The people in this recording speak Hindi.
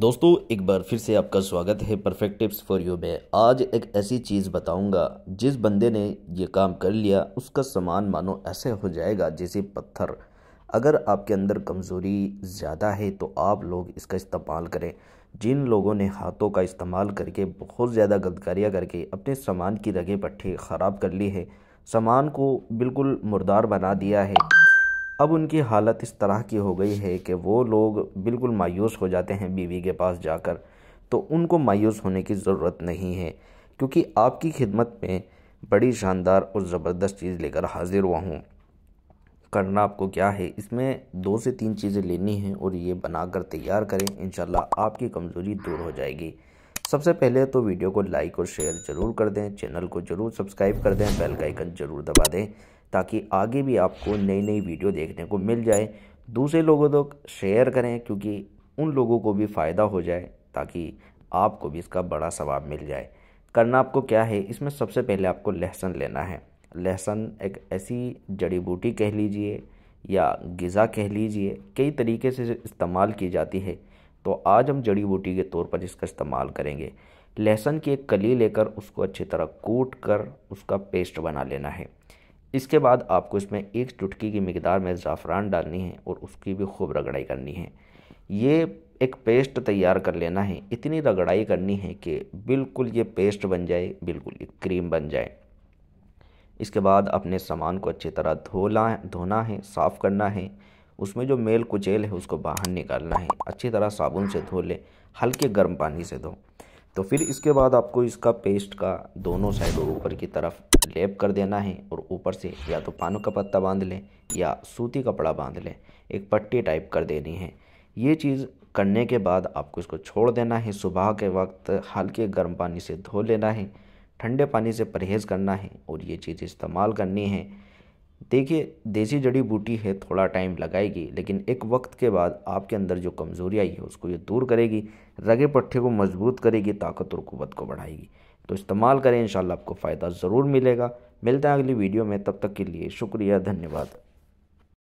दोस्तों एक बार फिर से आपका स्वागत है परफेक्ट टिप्स फॉर यू में आज एक ऐसी चीज़ बताऊंगा जिस बंदे ने ये काम कर लिया उसका सामान मानो ऐसे हो जाएगा जैसे पत्थर अगर आपके अंदर कमज़ोरी ज़्यादा है तो आप लोग इसका इस्तेमाल करें जिन लोगों ने हाथों का इस्तेमाल करके बहुत ज़्यादा गलतकारियाँ करके अपने सामान की रगे पट्टी ख़राब कर ली है सामान को बिल्कुल मुर्दार बना दिया है अब उनकी हालत इस तरह की हो गई है कि वो लोग बिल्कुल मायूस हो जाते हैं बीवी के पास जाकर तो उनको मायूस होने की ज़रूरत नहीं है क्योंकि आपकी खिदमत में बड़ी शानदार और ज़बरदस्त चीज़ लेकर हाजिर हुआ हूँ करना आपको क्या है इसमें दो से तीन चीज़ें लेनी हैं और ये बनाकर तैयार करें इन आपकी कमज़ोरी दूर हो जाएगी सबसे पहले तो वीडियो को लाइक और शेयर ज़रूर कर दें चैनल को ज़रूर सब्सक्राइब कर दें बेल का आइकन ज़रूर दबा दें ताकि आगे भी आपको नई नई वीडियो देखने को मिल जाए दूसरे लोगों तक शेयर करें क्योंकि उन लोगों को भी फ़ायदा हो जाए ताकि आपको भी इसका बड़ा सवाब मिल जाए करना आपको क्या है इसमें सबसे पहले आपको लहसुन लेना है लहसुन एक ऐसी जड़ी बूटी कह लीजिए या गज़ा कह लीजिए कई तरीके से इस्तेमाल की जाती है तो आज हम जड़ी बूटी के तौर पर इसका इस्तेमाल करेंगे लहसुन की एक कली लेकर उसको अच्छी तरह कूट कर उसका पेस्ट बना लेना है इसके बाद आपको इसमें एक चुटकी की मकदार में ज़ाफ़रान डालनी है और उसकी भी खूब रगड़ाई करनी है ये एक पेस्ट तैयार कर लेना है इतनी रगड़ाई करनी है कि बिल्कुल ये पेस्ट बन जाए बिल्कुल ये क्रीम बन जाए इसके बाद अपने सामान को अच्छी तरह धोला धोना है साफ़ करना है उसमें जो मेल कुचेल है उसको बाहर निकालना है अच्छी तरह साबुन से धो लें हल्के गर्म पानी से धो तो फिर इसके बाद आपको इसका पेस्ट का दोनों साइड और ऊपर की तरफ लेप कर देना है और ऊपर से या तो पान का पत्ता बांध लें या सूती कपड़ा बांध लें एक पट्टी टाइप कर देनी है ये चीज़ करने के बाद आपको इसको छोड़ देना है सुबह के वक्त हल्के गर्म पानी से धो लेना है ठंडे पानी से परहेज़ करना है और ये चीज़ इस्तेमाल करनी है देखिए देसी जड़ी बूटी है थोड़ा टाइम लगाएगी लेकिन एक वक्त के बाद आपके अंदर जो कमज़ोरी आई है उसको ये दूर करेगी रगे पट्टे को मजबूत करेगी ताकत और कुवत को बढ़ाएगी तो इस्तेमाल करें इन आपको फ़ायदा ज़रूर मिलेगा मिलते हैं अगली वीडियो में तब तक के लिए शुक्रिया धन्यवाद